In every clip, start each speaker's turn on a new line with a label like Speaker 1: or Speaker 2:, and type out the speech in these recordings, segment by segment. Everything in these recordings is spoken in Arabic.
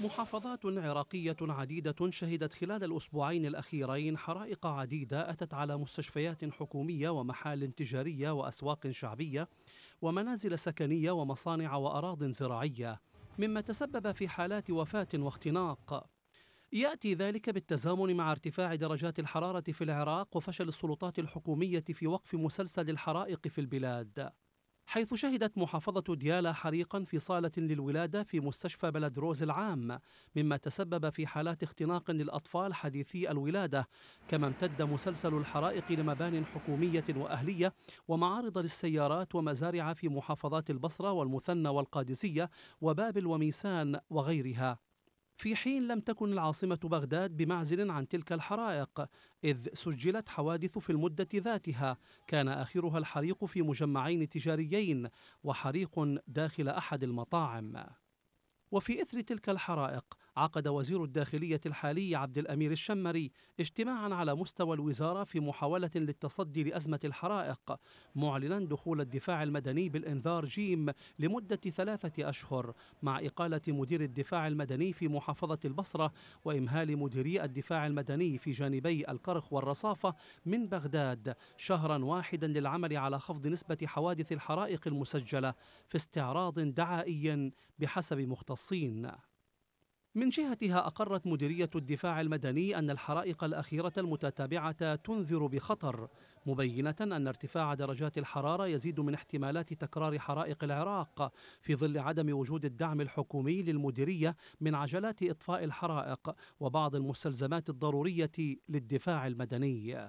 Speaker 1: محافظات عراقية عديدة شهدت خلال الأسبوعين الأخيرين حرائق عديدة أتت على مستشفيات حكومية ومحال تجارية وأسواق شعبية ومنازل سكنية ومصانع وأراض زراعية مما تسبب في حالات وفاة واختناق ياتي ذلك بالتزامن مع ارتفاع درجات الحراره في العراق وفشل السلطات الحكوميه في وقف مسلسل الحرائق في البلاد حيث شهدت محافظة ديالا حريقا في صالة للولادة في مستشفى بلد روز العام مما تسبب في حالات اختناق للأطفال حديثي الولادة كما امتد مسلسل الحرائق لمبان حكومية وأهلية ومعارض للسيارات ومزارع في محافظات البصرة والمثنى والقادسية وبابل وميسان وغيرها في حين لم تكن العاصمة بغداد بمعزل عن تلك الحرائق إذ سجلت حوادث في المدة ذاتها كان آخرها الحريق في مجمعين تجاريين وحريق داخل أحد المطاعم وفي إثر تلك الحرائق عقد وزير الداخلية الحالي عبد الأمير الشمري اجتماعا على مستوى الوزارة في محاولة للتصدي لأزمة الحرائق معلنا دخول الدفاع المدني بالإنذار جيم لمدة ثلاثة أشهر مع إقالة مدير الدفاع المدني في محافظة البصرة وإمهال مديري الدفاع المدني في جانبي الكرخ والرصافة من بغداد شهرا واحدا للعمل على خفض نسبة حوادث الحرائق المسجلة في استعراض دعائي بحسب مختصين من جهتها أقرت مديرية الدفاع المدني أن الحرائق الأخيرة المتتابعة تنذر بخطر مبينة أن ارتفاع درجات الحرارة يزيد من احتمالات تكرار حرائق العراق في ظل عدم وجود الدعم الحكومي للمديرية من عجلات إطفاء الحرائق وبعض المستلزمات الضرورية للدفاع المدني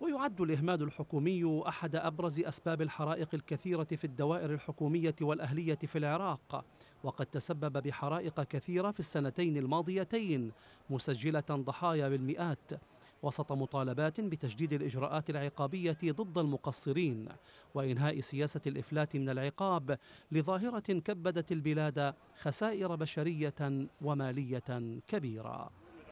Speaker 1: ويعد الإهمال الحكومي أحد أبرز أسباب الحرائق الكثيرة في الدوائر الحكومية والأهلية في العراق وقد تسبب بحرائق كثيرة في السنتين الماضيتين مسجلة ضحايا بالمئات وسط مطالبات بتجديد الإجراءات العقابية ضد المقصرين وإنهاء سياسة الإفلات من العقاب لظاهرة كبدت البلاد خسائر بشرية ومالية كبيرة